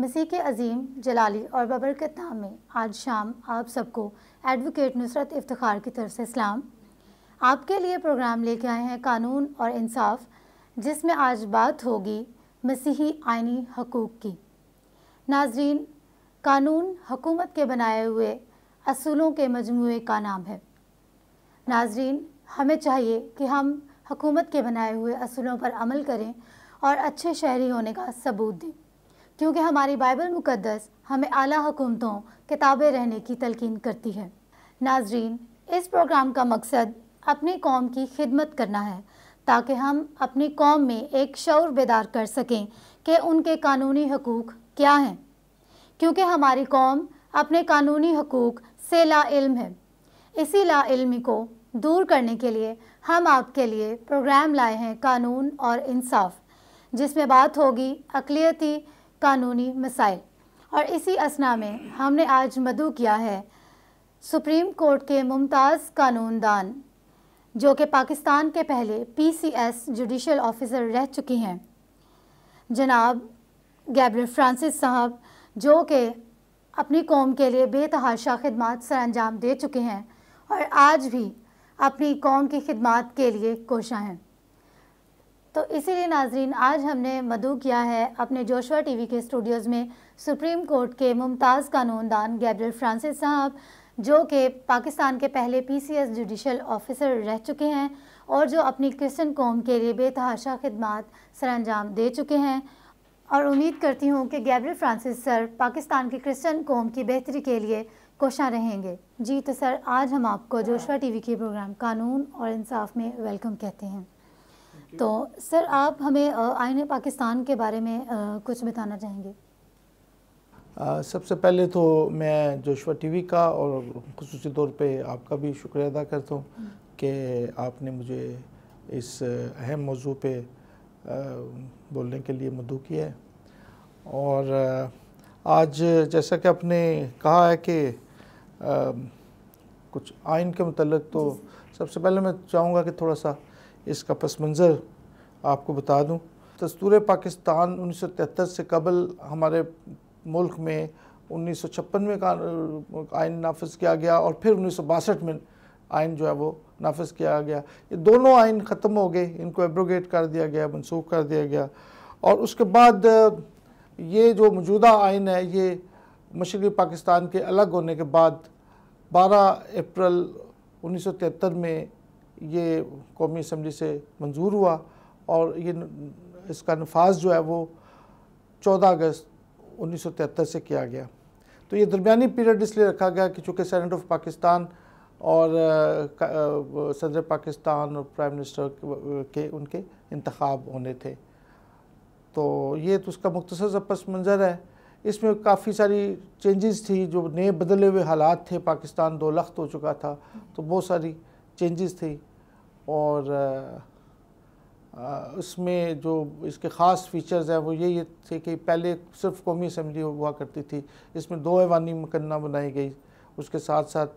मसीह के अजीम जलाली और बबर के नाम में आज शाम आप सबको एडवोकेट नुसरत इफ्तार की तरफ से इस्लाम आपके लिए प्रोग्राम लेके आए हैं कानून और इंसाफ जिसमें आज बात होगी मसीही आइनी हकूक़ की नाजरीन कानून हकूमत के बनाए हुए असूलों के मजमू का नाम है नाजरीन हमें चाहिए कि हम हकूमत के बनाए हुए असूलों पर अमल करें और अच्छे शहरी होने का सबूत दें क्योंकि हमारी बाइबल मुकद्दस हमें आला हुकूमतों किताबें रहने की तलकिन करती है नाजरीन इस प्रोग्राम का मकसद अपनी कौम की खिदमत करना है ताकि हम अपनी कौम में एक शौर बेदार कर सकें कि उनके कानूनी हकूक़ क्या हैं क्योंकि हमारी कौम अपने कानूनी हकूक़ से ला इल्म है इसी ला इल्मी को दूर करने के लिए हम आपके लिए प्रोग्राम लाए हैं कानून और इंसाफ जिसमें बात होगी अकलीती कानूनी मसाइल और इसी असना में हमने आज मदु किया है सुप्रीम कोर्ट के मुमताज़ कानूनदान जो कि पाकिस्तान के पहले पीसीएस जुडिशल ऑफिसर रह चुकी हैं जनाब गैब्रियल फ्रांसिस साहब जो कि अपनी कौम के लिए बेतहाशा खदमात सर अंजाम दे चुके हैं और आज भी अपनी कौम की खिदमत के लिए कोशा हैं तो इसीलिए नाजरीन आज हमने मदू किया है अपने जोशवा टीवी के स्टूडियोज़ में सुप्रीम कोर्ट के मुमताज़ कानूनदान गैब्रियल फ्रांसिस साहब जो कि पाकिस्तान के पहले पीसीएस जुडिशल ऑफिसर रह चुके हैं और जो अपनी क्रिश्चन कौम के लिए बेतहाशा खदमात सर अंजाम दे चुके हैं और उम्मीद करती हूँ कि गैब्रियल फ्रांसिस सर पाकिस्तान के क्रिश्चन कौम की बेहतरी के लिए कोशा रहेंगे जी तो सर आज हम आपको जोशवा टीवी के प्रोग्राम कानून और इंसाफ में वेलकम कहते हैं तो सर आप हमें आईने पाकिस्तान के बारे में कुछ बताना चाहेंगे सबसे पहले तो मैं जोशवा टीवी का और खसूस तौर पे आपका भी शुक्रिया अदा करता हूँ हम्म। कि आपने मुझे इस अहम मौजू पे बोलने के लिए मदू किया है और आज जैसा कि आपने कहा है कि कुछ आइन के मतलब तो सबसे पहले मैं चाहूँगा कि थोड़ा सा इसका पस मंज़र आपको बता दूँ दस्तूर पाकिस्तान उन्नीस सौ तिहत्तर से कबल हमारे मुल्क में उन्नीस सौ छप्पन में का नाफज किया गया और फिर उन्नीस सौ बासठ में आयन जो है वो नाफज किया गया ये दोनों आयन ख़त्म हो गए इनको एब्रोगेट कर दिया गया मनसूख कर दिया गया और उसके बाद ये जो मौजूदा आयन है ये मशरक़ी पाकिस्तान के अलग होने के बाद 12 अप्रैल तिहत्तर में ये कौमी असम्बली से मंजूर हुआ और ये इसका नफाज जो है वो 14 अगस्त 1973 से किया गया तो ये दरमियानी पीरियड इसलिए रखा गया कि चूँकि सेनेट ऑफ पाकिस्तान और सदर पाकिस्तान और प्राइम मिनिस्टर के उनके इंतखब होने थे तो ये तो उसका मुख्तर पस मंज़र है इसमें काफ़ी सारी चेंजेस थी जो नए बदले हुए हालात थे पाकिस्तान दो लख्त हो चुका था तो बहुत सारी चेंजेस थी और उसमें जो इसके ख़ास फीचर्स हैं वो ये थे कि पहले सिर्फ कौमी असम्बली हुआ करती थी इसमें दो ऐवानी मुकन्ना बनाई गई उसके साथ साथ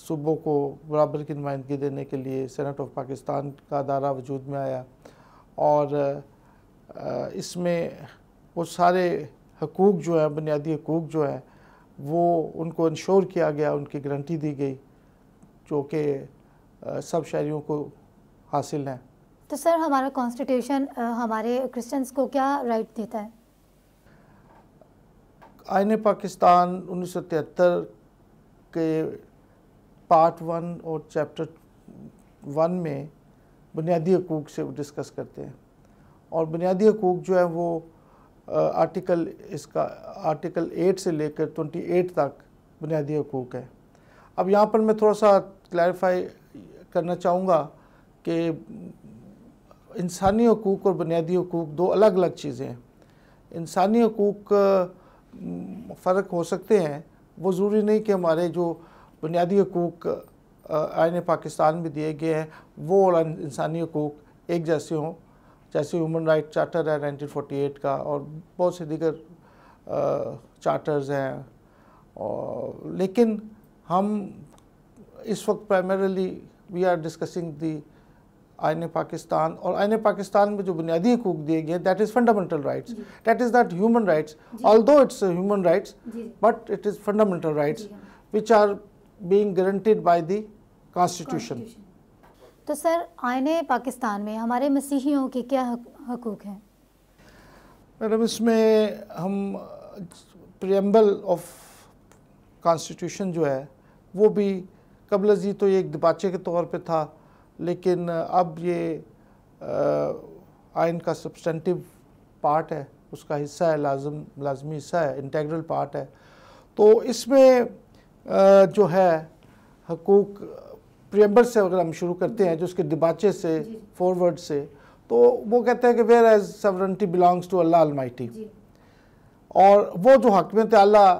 सूबों को बराबर की नुमाइंदगी देने के लिए सेनेट ऑफ पाकिस्तान का अदारा वजूद में आया और इसमें वो सारे हकूक़ जो हैं बुनियादी हकूक़ जो हैं वो उनको इंश्योर किया गया उनकी गारंटी दी गई जो कि सब शहरीों को हासिल हैं तो सर हमारा कॉन्स्टिट्यूशन हमारे क्रिश्चियंस को क्या राइट देता है आयन पाकिस्तान उन्नीस के पार्ट वन और चैप्टर वन में बुनियादी हकूक़ से डिस्कस करते हैं और बुनियादी हकूक़ जो है वो आर्टिकल इसका आर्टिकल एट से लेकर एट तक बुनियादी हकूक़ है अब यहाँ पर मैं थोड़ा सा क्लैरिफाई करना चाहूँगा कि इंसानी हकूक़ और बुनियादी हकूक़ दो अलग अलग चीज़ें हैं इंसानी हकूक़ फ़र्क हो सकते हैं वो ज़रूरी नहीं कि हमारे जो बुनियादी हकूक़ आयन पाकिस्तान में दिए गए हैं वो और इंसानी हकूक़ एक जैसे हों जैसे ह्यूमन राइट चार्टर है 1948 का और बहुत से दीगर चार्टर्स हैं और लेकिन हम इस वक्त primarily we are discussing the आइन पाकिस्तान और आइन पाकिस्तान में जो बुनियादी हकूक दिए गए that is fundamental rights that is that human rights although it's human rights but it is fundamental rights which are being guaranteed by the constitution तो सर आयन पाकिस्तान में हमारे मसीहियों के क्या हकूक हैं मैडम इसमें हम प्रियम्बल ऑफ कॉन्स्टिट्यूशन जो है वो भी कबल जी तो ये एक दबाचे के तौर पे था लेकिन अब ये आयन का सब्सटेंटिव पार्ट है उसका हिस्सा है लाजम लाजमी हिस्सा है इंटेग्रल पार्ट है तो इसमें जो है हकूक प्रियम्बर से अगर हम शुरू करते हैं जो उसके दिबाचे से फॉरवर्ड से तो वो कहते हैं कि whereas sovereignty belongs to Allah almighty और वो जो हकमत अल्लाह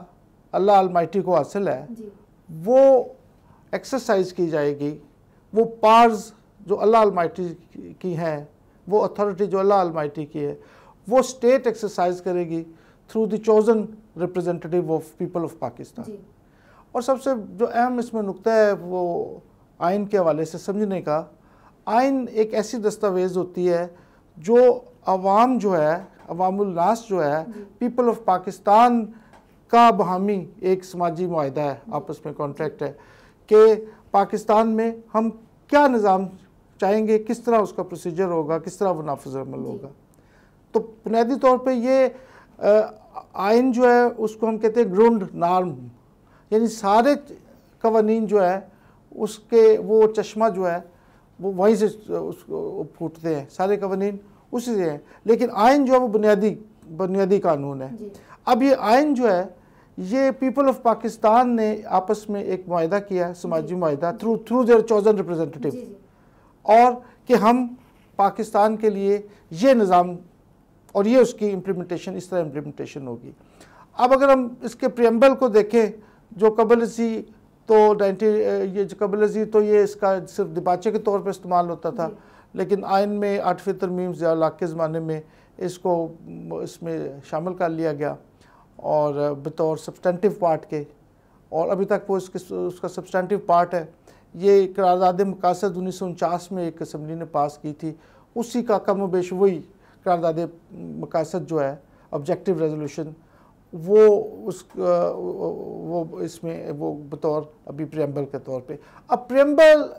अल्लाह अलमाइटी को हासिल है वो एक्सरसाइज की जाएगी वो पार्स जो अल्लाह अलमाइटी की हैं वो अथॉरिटी जो अल्लाह अलमाइटी की है वो स्टेट एक्सरसाइज करेगी through the chosen representative of people of Pakistan और सबसे जो अहम इसमें नुकता है वो आइन के हवाले से समझने का आइन एक ऐसी दस्तावेज़ होती है जो अवाम जो है अवामनास जो है पीपल ऑफ पाकिस्तान का बहामी एक समाजी माहा है आपस में कॉन्ट्रैक्ट है कि पाकिस्तान में हम क्या निज़ाम चाहेंगे किस तरह उसका प्रोसीजर होगा किस तरह वो नाफजमल होगा तो बुनियादी तौर पर ये आइन जो है उसको हम कहते हैं ग्रुंड नार्म यानी सारे कवानीन जो है उसके वो चश्मा जो है वो वहीं से उसको फूटते हैं सारे कवानीन उसी से हैं लेकिन आयन जो है वो बुनियादी बुनियादी कानून है अब ये आयन जो है ये पीपल ऑफ पाकिस्तान ने आपस में एक माहा किया समाजी माहा through through their chosen representative और कि हम पाकिस्तान के लिए ये निज़ाम और ये उसकी इम्प्लीमेंटेशन इस तरह इम्प्लीमेंटेशन होगी अब अगर हम इसके प्रियम्बल को देखें जो कबल सी तो नाइन्टी ये जो कबल सी तो ये इसका सिर्फ दिबाचे के तौर पर इस्तेमाल होता था लेकिन आयन में आठवीं तरमीम ज़िया के ज़माने में इसको इसमें शामिल कर लिया गया और बतौर सब्सटेंटिव पार्ट के और अभी तक वो इसके उसका सब्सटेंटिव पार्ट है ये करारदाद मकासद उन्नीस सौ उनचास में एक असम्बली ने पास की थी उसी का कम बेश वही करारदाद मकासद जो है ऑब्जेक्टिव रेजोल्यूशन वो उस वो इसमें वो बतौर अभी प्रियम्बल के तौर पे अब प्रियम्बल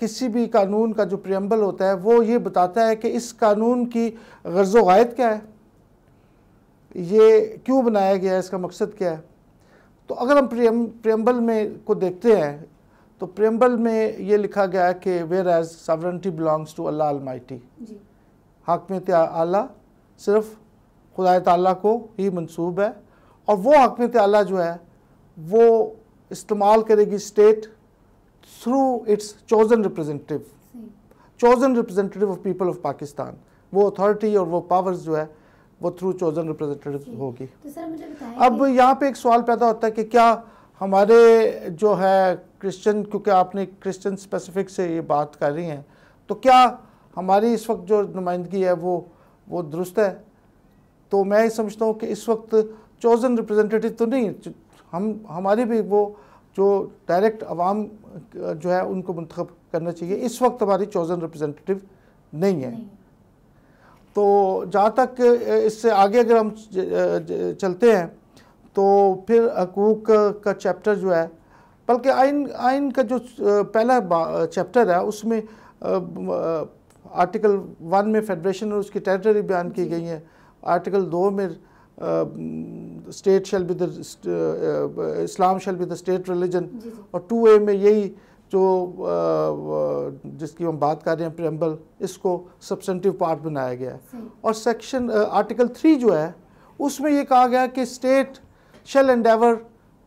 किसी भी कानून का जो प्रियम्बल होता है वो ये बताता है कि इस कानून की गर्ज वायद क्या है ये क्यों बनाया गया है इसका मकसद क्या है तो अगर हम प्रियम प्रियम्बल में को देखते हैं तो प्रियम्बल में ये लिखा गया है कि whereas sovereignty belongs to Allah almighty हकमत आला सिर्फ खुदा तला को ही मंसूब है और वो हकमत आला जो है वो इस्तेमाल करेगी state through its chosen representative chosen representative of people of Pakistan वो अथॉरिटी और वो पावर्स जो है वो थ्रू चोजन रिप्रेजेंटेटिव होगी तो अब यहाँ पे एक सवाल पैदा होता है कि क्या हमारे जो है क्रिश्चियन क्योंकि आपने क्रिश्चियन स्पेसिफिक से ये बात कर रही हैं तो क्या हमारी इस वक्त जो नुमाइंदगी है वो वो दुरुस्त है तो मैं ये समझता हूँ कि इस वक्त चोजन रिप्रेजेंटेटिव तो नहीं हम हमारी भी वो जो डायरेक्ट आवाम जो है उनको मंतखब करना चाहिए इस वक्त हमारी चोजन रिप्रेजेंटेटिव नहीं है नहीं। तो जहाँ तक इससे आगे अगर हम चलते हैं तो फिर हकूक का चैप्टर जो है बल्कि आइन आइन का जो पहला चैप्टर है उसमें आर्टिकल वन में फेडरेशन और उसकी टेरिटरी बयान की गई है आर्टिकल दो में state shall be the Islam shall be the state religion और टू ए में यही जो जिसकी हम बात कर रहे हैं प्रेम्बल इसको सब्सटेंटिव पार्ट बनाया गया है और सेक्शन आर्टिकल थ्री जो है उसमें ये कहा गया कि state shall endeavour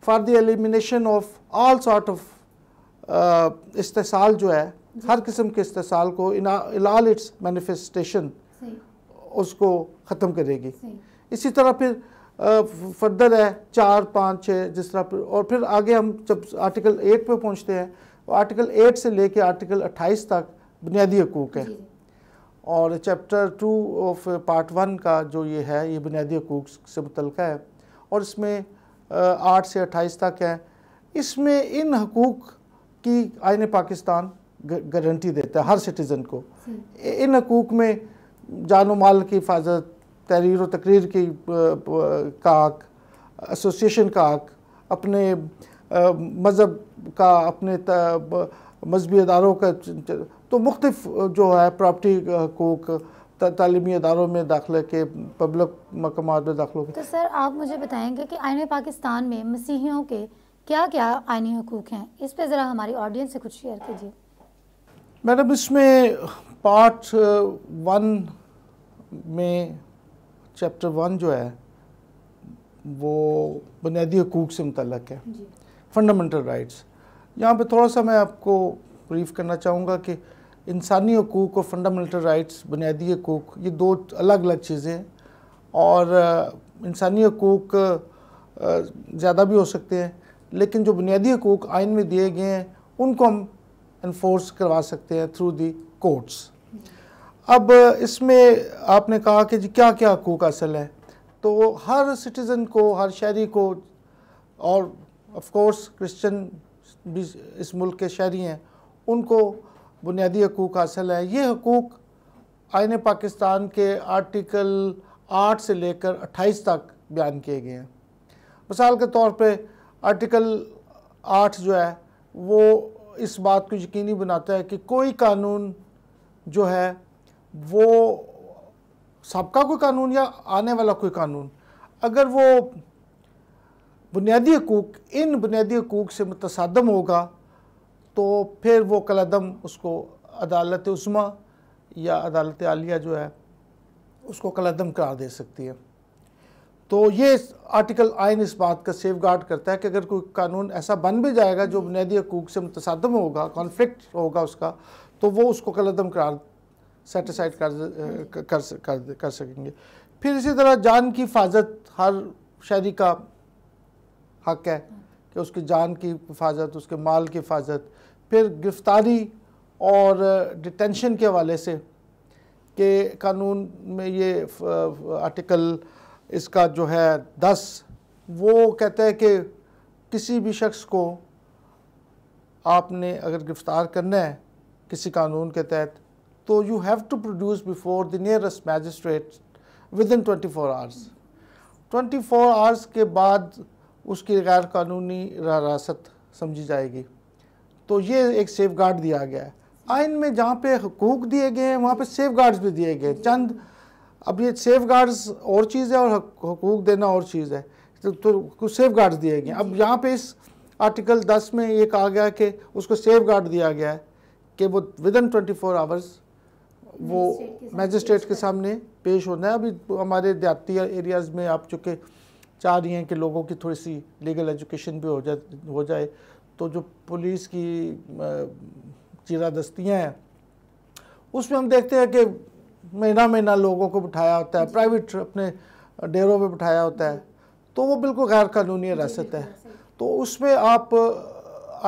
for the elimination of all sort of इस्तेसाल जो है हर किस्म के इस्तेसाल को इन ऑल इट्स मैनिफेस्टेशन उसको ख़त्म करेगी इसी तरह फिर फर्दर है चार पाँच छः जिस तरह और फिर आगे हम जब आर्टिकल एट पे पहुँचते हैं आर्टिकल 8 से लेकर आर्टिकल 28 तक बुनियादी हकूक़ है और chapter two of part one का जो ये है ये बुनियादी हकूक से मुतल है और इसमें आठ से अट्ठाईस तक है इसमें इन हकूक की आयन पाकिस्तान गारंटी देता है हर सिटीज़न को इन हकूक में जान माल की हिफाजत तहरीर व तकरीर की काक एसोसिएशन का हक अपने मज़हब का अपने मजहबी इदारों का तो मुख्तफ जो है प्रॉपर्टी को तालीमी इदारों में दाखिले के पब्लिक मकाम में दाखिलों के तो सर आप मुझे बताएंगे कि आयन पाकिस्तान में मसीहियों के क्या क्या आयनी हकूक़ हैं इस पर ज़रा हमारी ऑडियंस से कुछ शेयर कीजिए मैडम इसमें पार्ट वन में चैप्टर वन जो है वो बुनियादी हकूक़ से मुतलक है फंडामेंटल राइट्स यहाँ पे थोड़ा सा मैं आपको ब्रीफ करना चाहूँगा कि इंसानी हकूक़ और फंडामेंटल राइट्स बुनियादी हकूक़ ये दो अलग अलग चीज़ें हैं और इंसानी हकूक़ ज़्यादा भी हो सकते हैं लेकिन जो बुनियादी हकूक़ आइन में दिए गए हैं उनको हम इन्फोर्स करवा सकते हैं थ्रू दी कोर्ट्स अब इसमें आपने कहा कि जी क्या क्या हकूक़ असल है तो हर सिटीज़न को हर शहरी को और ऑफ कोर्स भी इस मुल्क के शहरी हैं उनको बुनियादी हकूक हासिल हैं ये हकूक आयन पाकिस्तान के आर्टिकल आठ से लेकर अट्ठाईस तक बयान किए गए हैं मिसाल के तौर पर आर्टिकल आठ जो है वो इस बात को यकीनी बनाता है कि कोई कानून जो है वो सबका कोई कानून या आने वाला कोई कानून अगर वो बुनियादी हकूक इन बुनियादी हकूक से मुतसदम होगा तो फिर वो कलदम उसको अदालत उस्मा या अदालत आलिया जो है उसको कलदम करार दे सकती है तो ये आर्टिकल आयन इस बात का सेफ गार्ड करता है कि अगर कोई कानून ऐसा बन भी जाएगा जो बुनियादी हकूक से मुतसदम होगा कॉन्फ्लिक्ट होगा उसका तो वो उसको कलदम करार सेटिसाइड कर कर, कर कर सकेंगे फिर इसी तरह जान की हिफाजत हर शहरी का हक है कि उसकी जान की हिफाजत उसके माल की हिफाजत फिर गिरफ्तारी और डिटेंशन के हवाले से कि कानून में ये आर्टिकल इसका जो है दस वो कहता है कि किसी भी शख्स को आपने अगर गिरफ़्तार करना है किसी कानून के तहत तो you have to produce before the nearest magistrate within twenty four hours twenty four hours के बाद उसकी गैर कानूनी रारासत समझी जाएगी तो ये एक सेफ गार्ड दिया गया है आइन हाँ, में जहाँ पे हकूक दिए गए हैं वहाँ पे सेफ गार्ड्स भी दिए गए चंद अब ये सेफ गार्ड्स और चीज़ है और हकूक देना और चीज़ है तो, तो कुछ सेफ गार्ड्स दिए गए अब यहाँ पे इस आर्टिकल 10 में ये कहा गया कि उसको सेफ गार्ड दिया गया है कि वो within twenty four hours वो मैजिस्ट्रेट के सामने पेश होना है अभी हमारे देहाती एरियाज़ में आप चूँकि चाह रही हैं कि लोगों की थोड़ी सी लीगल एजुकेशन भी हो जा हो जाए तो जो पुलिस की चीरा दस्तियाँ हैं उसमें हम देखते हैं कि महीना महीना लोगों को बिठाया होता है प्राइवेट अपने डेरों में बिठाया होता है तो वो बिल्कुल गैर कानूनी हिरासत है तो उसमें आप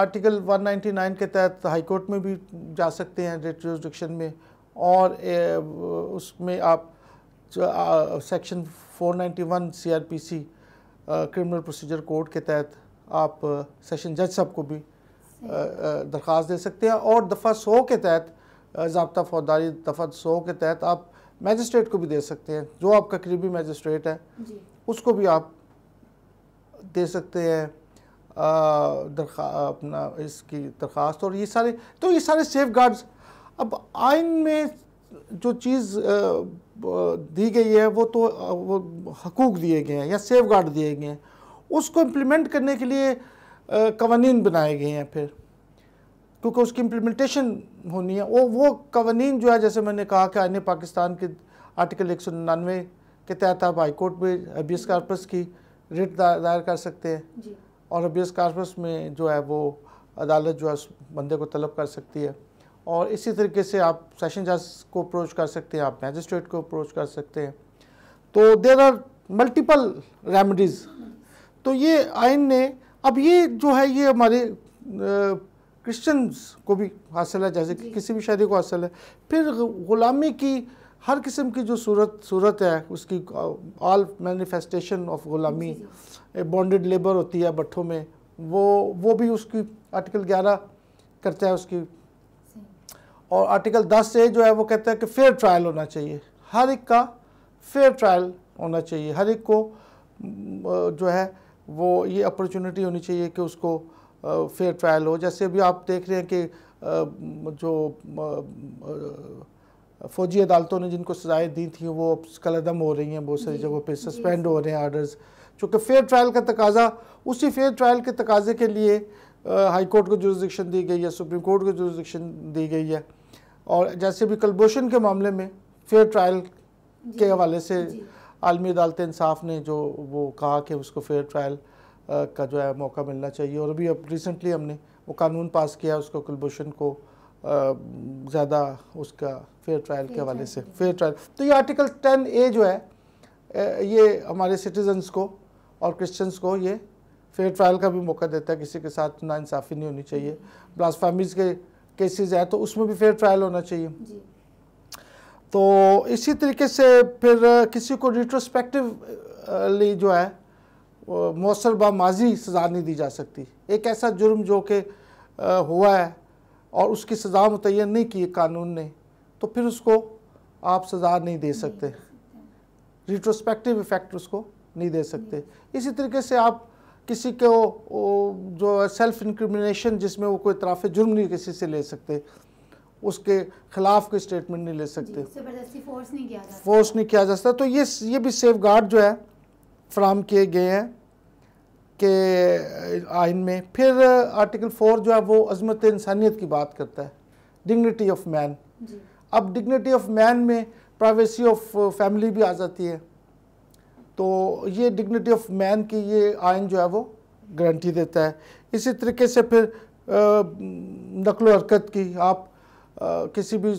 आर्टिकल 199 के तहत हाईकोर्ट में भी जा सकते हैं रेट्रोडिक्शन में और उसमें आप section 491 CrPC criminal procedure code के तहत आप सेशन जज साहब को भी दरख्वास्त दे सकते हैं और दफ़ा सौ के तहत जबता फौजदारी दफ़ा सौ के तहत आप मैजिस्ट्रेट को भी दे सकते हैं जो आपका करीबी मैजिस्ट्रेट है उसको भी आप दे सकते हैं अपना इसकी दरख्वास्त और ये सारे तो ये सारे सेफ गार्ड्स अब आइन में जो चीज़ दी गई है वो तो वो हकूक़ दिए गए हैं या सेफ गार्ड दिए गए हैं उसको इम्प्लीमेंट करने के लिए कवानीन बनाए गए हैं फिर क्योंकि उसकी इम्प्लीमेंटेशन होनी है वो वो कवानीन जो है जैसे मैंने कहा कि आने पाकिस्तान के आर्टिकल एक सौ निन्यानवे के तहत आप हाईकोर्ट में अबियस कार्पस की रिट दायर कर सकते हैं और हबीस कार्पस में जो है वो अदालत जो है उस बंदे को तलब कर सकती है और इसी तरीके से आप सेशन जज को अप्रोच कर सकते हैं आप मैजिस्ट्रेट को अप्रोच कर सकते हैं तो देर आर मल्टीपल रेमडीज़ तो ये आइन ने अब ये जो है ये हमारे क्रिश्चियंस को भी हासिल है जैसे कि किसी भी शादी को हासिल है फिर ग़ुलामी की हर किस्म की जो सूरत सूरत है उसकी ऑल मैनिफेस्टेशन ऑफ ग़ुलामी बॉन्डेड लेबर होती है भट्ठों में वो वो भी उसकी आर्टिकल ग्यारह करता है उसकी और आर्टिकल 10 से जो है वो कहते हैं कि फेयर ट्रायल होना चाहिए हर एक का फेयर ट्रायल होना चाहिए हर एक को जो है वो ये अपॉर्चुनिटी होनी चाहिए कि उसको फेयर ट्रायल हो जैसे अभी आप देख रहे हैं कि जो फौजी अदालतों ने जिनको सजाएं दी थी वो अब कलदम हो रही हैं बहुत सारी जगहों पे सस्पेंड हो रहे हैं आर्डर्स चूँकि फेयर ट्रायल का तकाजा उसी फेयर ट्रायल के तकाजे के लिए हाई कोर्ट को जुरिस्डिक्शन दी गई है सुप्रीम कोर्ट को जुरिस्डिक्शन दी गई है और जैसे भी कलभूषण के मामले में फेयर ट्रायल के हवाले से आलमी अदालत इंसाफ ने जो वो कहा कि उसको फेयर ट्रायल का जो है मौका मिलना चाहिए और अभी अब रिसेंटली हमने वो कानून पास किया उसको कुलभूषण को ज़्यादा उसका फेयर ट्रायल के हवाले से फेयर ट्रायल तो ये आर्टिकल टेन ए जो है ये हमारे सिटीजन्स को और क्रिश्चियंस को ये फेयर ट्रायल का भी मौका देता है किसी के साथ नाानसाफ़ी नहीं होनी चाहिए ब्लास्फामीज़ के केसेस हैं तो उसमें भी फेयर ट्रायल होना चाहिए तो इसी तरीके से फिर किसी को रिट्रोस्पेक्टिवली जो है मौसर बा माजी सज़ा नहीं दी जा सकती एक ऐसा जुर्म जो कि हुआ है और उसकी सज़ा मुतन नहीं की कानून ने तो फिर उसको आप सज़ा नहीं दे सकते रिट्रोस्पेक्टिव इफ़ेक्ट उसको नहीं दे सकते इसी तरीके से आप किसी को जो सेल्फ इंक्रमिनेशन जिसमें वो कोई तराफ़ जुर्म नहीं किसी से ले सकते उसके खिलाफ कोई स्टेटमेंट नहीं ले सकते फोर्स नहीं किया जा सकता तो ये ये भी सेफ गार्ड जो है फ्राहम किए गए हैं के आइन में फिर आर्टिकल फोर जो है वो अजमत इंसानियत की बात करता है डिग्निटी ऑफ मैन अब डिग्निटी ऑफ मैन में प्राइवेसी ऑफ फैमिली भी आ जाती है तो ये डिग्निटी ऑफ मैन की ये आयन जो है वो गारंटी देता है इसी तरीके से फिर नकल हरकत की आप आ, किसी भी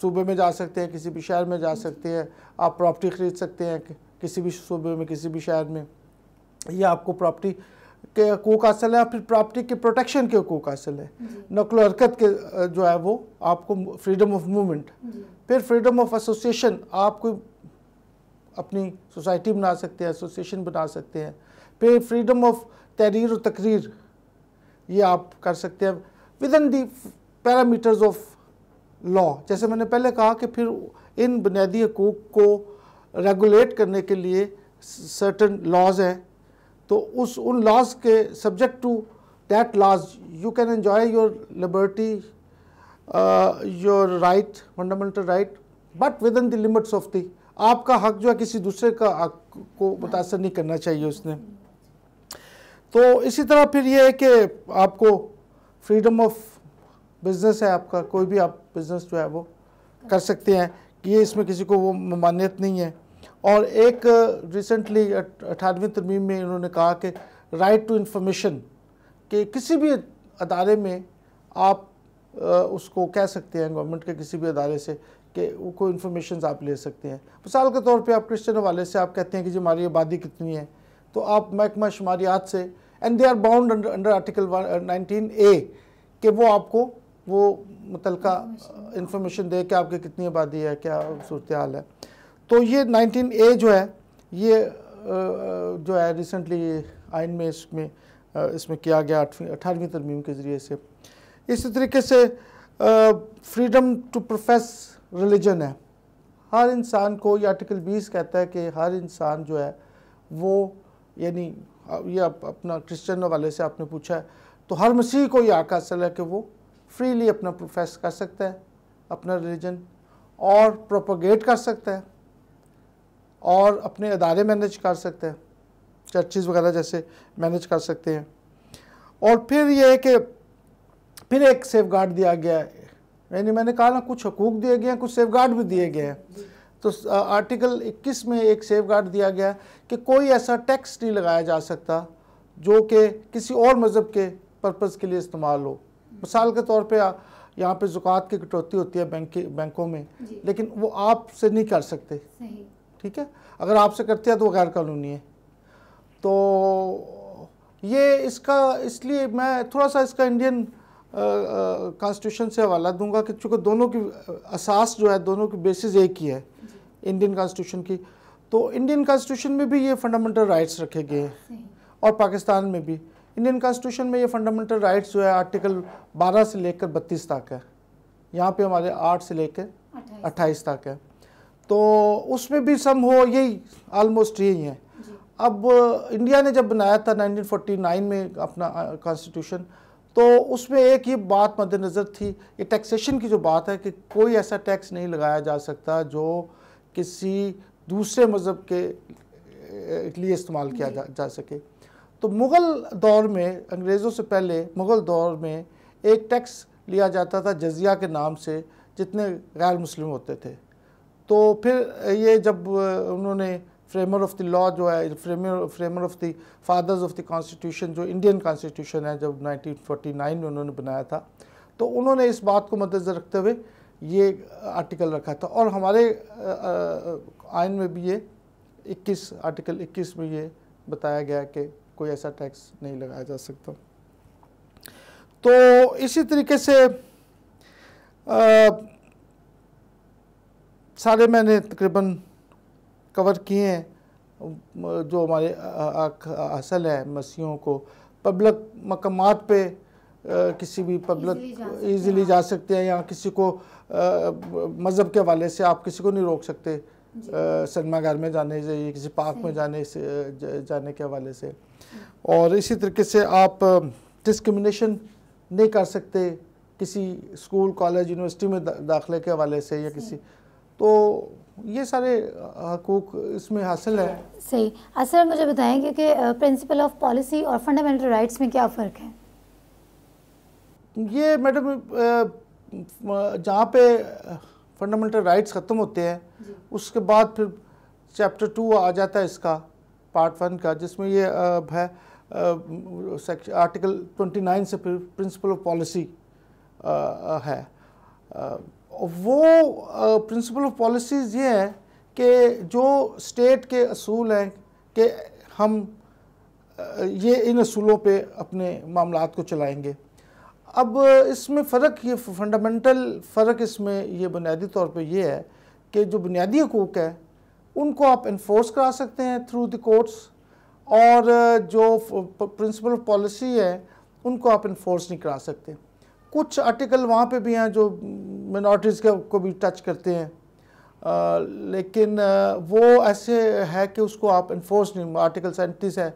सूबे में जा सकते हैं किसी भी शहर में जा सकते हैं आप प्रॉपर्टी ख़रीद सकते हैं किसी भी सूबे में किसी भी शहर में ये आपको प्रॉपर्टी के हकूक हासिल है फिर प्रॉपर्टी के प्रोटेक्शन के हकूक हासिल है नकल हरकत के जो है वो आपको फ्रीडम ऑफ मूवमेंट फिर फ्रीडम ऑफ एसोसिएशन आपको अपनी सोसाइटी बना सकते हैं एसोसिएशन बना सकते हैं फिर फ्रीडम ऑफ तहरीर और तकरीर ये आप कर सकते हैं within the parameters of law जैसे मैंने पहले कहा कि फिर इन बुनियादी हकूक़ को रेगुलेट करने के लिए सर्टन लॉज हैं तो उस उन लॉज के subject to that laws you can enjoy your liberty your right fundamental right but within the limits of the आपका हक जो है किसी दूसरे का हक को मुतासर नहीं करना चाहिए उसने तो इसी तरह फिर ये है कि आपको फ्रीडम ऑफ बिज़नेस है आपका कोई भी आप बिज़नेस जो है वो कर सकते हैं कि ये इसमें किसी को वो मान्यत नहीं है और एक रिसेंटली अठारहवीं तरमीम में इन्होंने कहा कि राइट टू इंफॉर्मेशन कि किसी भी अदारे में आप उसको कह सकते हैं गवर्नमेंट के किसी भी अदारे से कि कोई इन्फॉर्मेशन आप ले सकते हैं मिसाल के तौर पर आप क्रिश्चन हवाले से आप कहते हैं कि जी हमारी आबादी कितनी है तो आप महकमा शुमारियात से and they are bound under article nineteen A कि वो आपको वो मुतल इन्फॉर्मेशन uh, दे कि आपकी कितनी आबादी है क्या सूरत हाल है तो ये नाइनटीन ए जो है ये uh, uh, जो है रिसेंटली आइन में इसमें इसमें किया गया आठवीं अठारहवीं तरमीम के ज़रिए से इसी तरीके से फ्रीडम टू प्रोफेस रिलीजन है हर इंसान को ये आर्टिकल 20 कहता है कि हर इंसान जो है वो यानी ये अपना क्रिश्चियन वाले से आपने पूछा है तो हर मसीह को यह आका असल है कि वो फ्रीली अपना प्रोफेस कर सकता है अपना रिलीजन और प्रोपोगेट कर सकता है और अपने अदारे मैनेज कर सकते हैं चर्चेज़ वगैरह जैसे मैनेज कर सकते हैं और फिर ये कि फिर एक सेफ गार्ड दिया गया यानी मैंने कहा ना कुछ हकूक दिए गए हैं कुछ सेफ गार्ड भी दिए गए हैं तो आर्टिकल 21 में एक सेफ गार्ड दिया गया है कि कोई ऐसा टैक्स नहीं लगाया जा सकता जो कि किसी और मज़हब के पर्पज़ के लिए इस्तेमाल हो मिसाल के तौर पर यहाँ पे ज़ुकात की कटौती होती है बैंक बैंकों में लेकिन वो आपसे नहीं कर सकते ठीक है अगर आपसे करते हैं तो वो गैर कानूनी है तो ये इसका इसलिए मैं थोड़ा सा इसका इंडियन कॉन्स्टिट्यूशन से हवाला दूंगा कि चूँकि दोनों की असास जो है दोनों की बेसिस एक ही है इंडियन कॉन्स्टिट्यूशन की तो इंडियन कॉन्स्टिट्यूशन में भी ये फंडामेंटल राइट्स रखे गए हैं और पाकिस्तान में भी इंडियन कॉन्स्टिट्यूशन में ये फंडामेंटल राइट्स जो है आर्टिकल 12 से लेकर 32 तक है यहाँ पे हमारे 8 से लेकर 28 तक है तो उसमें भी सम हो यही आलमोस्ट यही है अब इंडिया ने जब बनाया था 1949 में अपना कॉन्स्टिट्यूशन uh, तो उसमें एक ही बात मद्देनज़र थी ये टैक्सेशन की जो बात है कि कोई ऐसा टैक्स नहीं लगाया जा सकता जो किसी दूसरे मज़हब के लिए इस्तेमाल किया जा, जा सके तो मुग़ल दौर में अंग्रेज़ों से पहले मुग़ल दौर में एक टैक्स लिया जाता था जजिया के नाम से जितने गैर मुस्लिम होते थे तो फिर ये जब उन्होंने फ्रेमर ऑफ द लॉ जो है framer framer of the fathers of the constitution जो इंडियन कॉन्स्टिट्यूशन है जब 1949 में उन्होंने बनाया था तो उन्होंने इस बात को मद्देनजर रखते हुए ये आर्टिकल रखा था और हमारे आयन में भी ये 21 आर्टिकल 21 में ये बताया गया कि कोई ऐसा टैक्स नहीं लगाया जा सकता तो इसी तरीके से आ, सारे मैंने तकरीबन कवर किए हैं जो हमारे असल है मसीहों को पब्लिक मकाम पे किसी भी पब्लिक इजीली जा सकते हैं या किसी को मज़हब के हवाले से आप किसी को नहीं रोक सकते सन्मागार में जाने से किसी पार्क में जाने से जाने के हवाले से और इसी तरीके से आप डिस्क्रिमिनेशन नहीं कर सकते किसी स्कूल कॉलेज यूनिवर्सिटी में दाखिले के हवाले से या किसी तो ये सारे हकूक इसमें हासिल है सही असर मुझे बताएं कि, प्रिंसिपल ऑफ पॉलिसी और फंडामेंटल राइट्स में क्या फ़र्क है ये मैडम जहाँ पे फंडामेंटल राइट्स ख़त्म होते हैं उसके बाद फिर चैप्टर टू आ जाता है इसका पार्ट वन का जिसमें ये है आर्टिकल ट्वेंटी नाइन से फिर प्रिंसिपल ऑफ पॉलिसी है वो प्रिंसिपल ऑफ पॉलिसीज़ ये है कि जो स्टेट के असूल हैं कि हम ये इन असूलों पे अपने मामला को चलाएंगे अब इसमें फ़र्क ये फंडामेंटल फ़र्क इसमें ये बुनियादी तौर पे ये है कि जो बुनियादी हकूक़ है उनको आप इन्फोर्स करा सकते हैं थ्रू द कोर्ट्स और जो प्रिंसिपल ऑफ पॉलिसी है उनको आप इन्फोर्स नहीं करा सकते कुछ आर्टिकल वहाँ पे भी हैं जो मिनॉरिटीज़ को भी टच करते हैं आ, लेकिन आ, वो ऐसे है कि उसको आप इन्फोर्स नहीं आर्टिकल सैंतीस है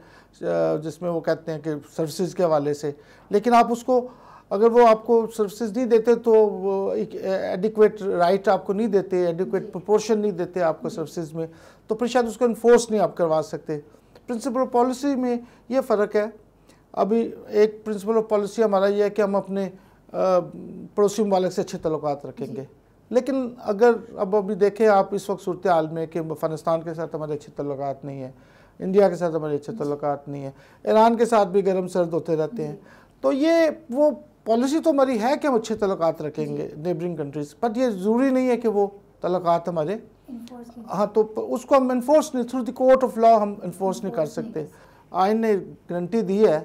जिसमें वो कहते हैं कि सर्विसेज के हवाले से लेकिन आप उसको अगर वो आपको सर्विसेज नहीं देते तो एक एडिक्वेट राइट आपको नहीं देते एडिक्वेट प्रोपोर्शन नहीं देते आपको सर्विसेज में तो फिर शायद उसको इन्फोर्स नहीं आप करवा सकते प्रिंसिपल पॉलिसी में ये फ़र्क है अभी एक प्रिंसिपल ऑफ पॉलिसी हमारा ये है कि हम अपने पड़ोसी ममालिक से अच्छे तल्लक रखेंगे लेकिन अगर अब अभी देखें आप इस वक्त सूरत हाल में कि अफगानिस्तान के साथ हमारे अच्छे तल्लक नहीं है इंडिया के साथ हमारे अच्छे तल्लक नहीं है ईरान के साथ भी गर्म सर्द होते रहते हैं तो ये वो पॉलिसी तो हमारी है कि हम अच्छे तल्लक रखेंगे नेबरिंग कंट्रीज़ बट ये ज़रूरी नहीं है कि वो तल्लक हमारे हाँ तो उसको हम इन्फोर्स नहीं through the court of law हम इन्फोर्स नहीं कर सकते आइन ने गारंटी दी है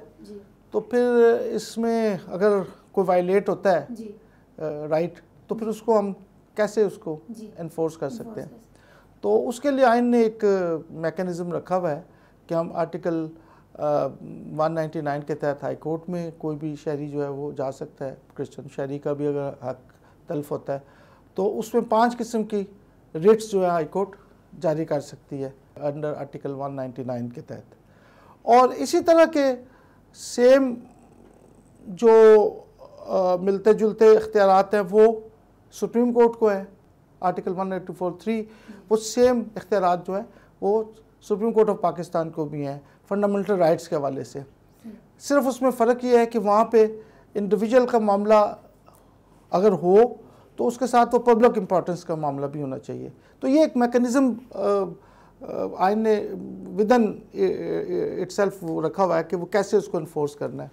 तो फिर इसमें अगर को वायलेट होता है राइट uh, तो फिर उसको हम कैसे उसको इन्फोर्स कर सकते हैं तो उसके लिए आइन ने एक मैकेनिज़्म रखा हुआ है कि हम आर्टिकल वन uh, 199 के तहत हाई कोर्ट में कोई भी शहरी जो है वो जा सकता है क्रिश्चन शहरी का भी अगर हक तल्फ होता है तो उसमें पांच किस्म की रिट्स जो है हाई कोर्ट जारी कर सकती है अंडर आर्टिकल 199 के तहत और इसी तरह के सेम जो आ, मिलते जुलते इख्तियारत हैं वो सुप्रीम कोर्ट को हैं article one eight two four three वो सेम इख्तियार जो है वो सुप्रीम कोर्ट ऑफ पाकिस्तान को भी हैं फंडामेंटल राइट्स के हवाले से सिर्फ उसमें फ़र्क ये है कि वहाँ पे इंडिविजुअल का मामला अगर हो तो उसके साथ वो पब्लिक इम्पोर्टेंस का मामला भी होना चाहिए तो ये एक मेकनिज़म आइन ने विदन इट्सल्फ रखा हुआ है कि वो कैसे उसको इन्फोर्स करना है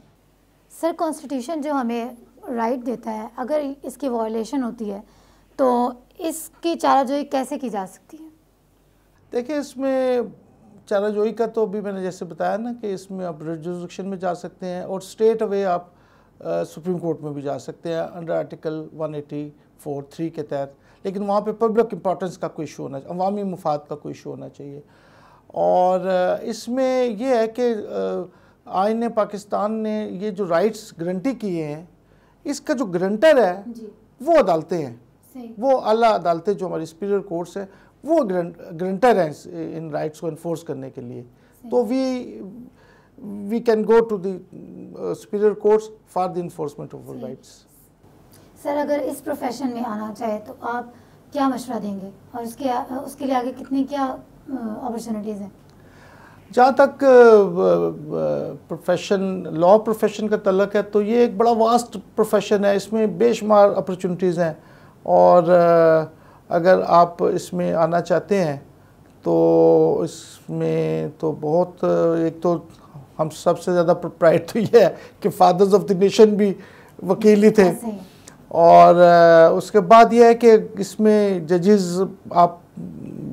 सर कॉन्स्टिट्यूशन जो हमें राइट देता है अगर इसकी वॉयलेशन होती है तो इसकी चाराजोई कैसे की जा सकती है देखिए इसमें चाराजोई का तो अभी मैंने जैसे बताया ना कि इसमें आप रेजोक्शन में जा सकते हैं और स्टेट अवे आप सुप्रीम कोर्ट में भी जा सकते हैं अंडर आर्टिकल फोर थ्री के तहत लेकिन वहाँ पे पब्लिक इम्पोर्टेंस का कोई इशू होना अवामी मफाद का कोई इशू होना चाहिए और इसमें यह है कि ने पाकिस्तान ने ये जो राइट्स गारंटी किए हैं इसका जो ग्रंटर है वो अदालतें हैं वो अला अदालतें जो हमारी सुपीरियर कोर्ट्स हैं वो ग्रंटर हैं इन राइट्स को इन्फोर्स करने के लिए तो we we can go to the courts for the enforcement of rights sir अगर इस प्रोफेशन में आना चाहे तो आप क्या मशवरा देंगे और उसके उसके लिए आगे कितनी क्या अपॉर्चुनिटीज़ uh, हैं जहाँ तक प्रोफेशन लॉ प्रोफेशन का तलक है तो ये एक बड़ा वास्ट प्रोफेशन है इसमें बेशुमार अपॉर्चुनिटीज़ हैं और अगर आप इसमें आना चाहते हैं तो इसमें तो बहुत एक तो हम सबसे ज़्यादा प्राइड तो ये है कि फादर्स ऑफ द नेशन भी वकील ही थे और उसके बाद यह है कि इसमें जजेस आप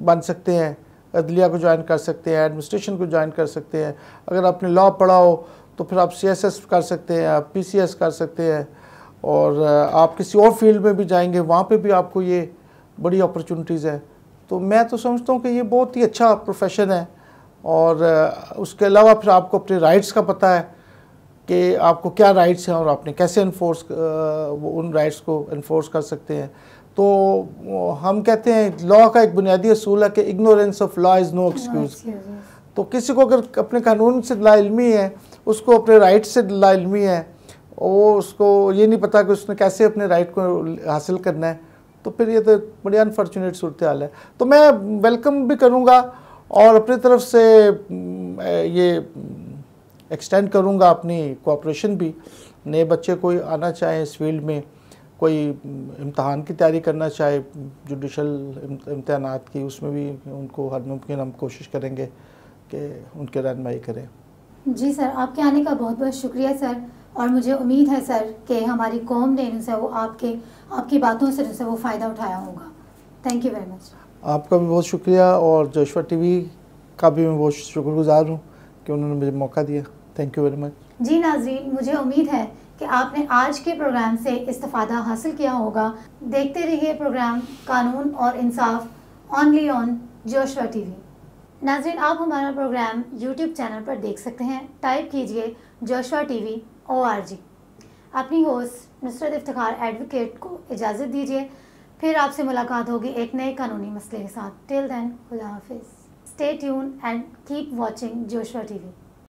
बन सकते हैं अदलिया को ज्वाइन कर सकते हैं एडमिनिस्ट्रेशन को ज्वाइन कर सकते हैं अगर आपने लॉ पढ़ा हो तो फिर आप सी कर सकते हैं आप पी कर सकते हैं और आप किसी और फील्ड में भी जाएंगे वहाँ पे भी आपको ये बड़ी अपॉर्चुनिटीज़ है तो मैं तो समझता हूँ कि ये बहुत ही अच्छा प्रोफेशन है और उसके अलावा फिर आपको अपने राइट्स का पता है कि आपको क्या राइट्स हैं और आपने कैसे इन्फोर्स उन राइट्स को इन्फोर्स कर सकते हैं तो हम कहते हैं लॉ का एक बुनियादी असूल है कि ignorance of law is no excuse तो किसी को अगर अपने कानून से लाइलमी है उसको अपने राइट से लाइलमी है वो उसको ये नहीं पता कि उसने कैसे अपने राइट को हासिल करना है तो फिर ये तो बड़ी अनफॉर्चुनेट सूरत हाल है तो मैं वेलकम भी करूँगा और अपनी तरफ से ये एक्सटेंड करूँगा अपनी कोऑपरेशन भी नए बच्चे कोई आना चाहें इस फील्ड में कोई इम्तहान की तैयारी करना चाहे जुडिशल इम्तहान की उसमें भी उनको हर मुमकिन हम कोशिश करेंगे कि उनके रहनमाई करें जी सर आपके आने का बहुत बहुत शुक्रिया सर और मुझे उम्मीद है सर कि हमारी कौम ने जो वो आपके आपकी बातों से जो वो फ़ायदा उठाया होगा थैंक यू वेरी मच आपका भी बहुत शुक्रिया और जोशवा टीवी का भी मैं बहुत शुक्रगुजार हूँ कि उन्होंने मुझे मौका दिया थैंक यू वेरी मच जी नाजरीन मुझे उम्मीद है कि आपने आज के प्रोग्राम से इस्तफ़ादा हासिल किया होगा देखते रहिए प्रोग्राम कानून और इंसाफ ऑनली ऑन जोशवा टीवी नाजरीन आप हमारा प्रोग्राम यूट्यूब चैनल पर देख सकते हैं टाइप कीजिए जोशवा टीवी ओ आर जी अपनी होस्ट नुसरत इफ्तार एडवोकेट को इजाज़त दीजिए फिर आपसे मुलाकात होगी एक नए कानूनी मसले के साथ टिल देन खुदा हाफिज़ stay tuned and keep watching Joshua TV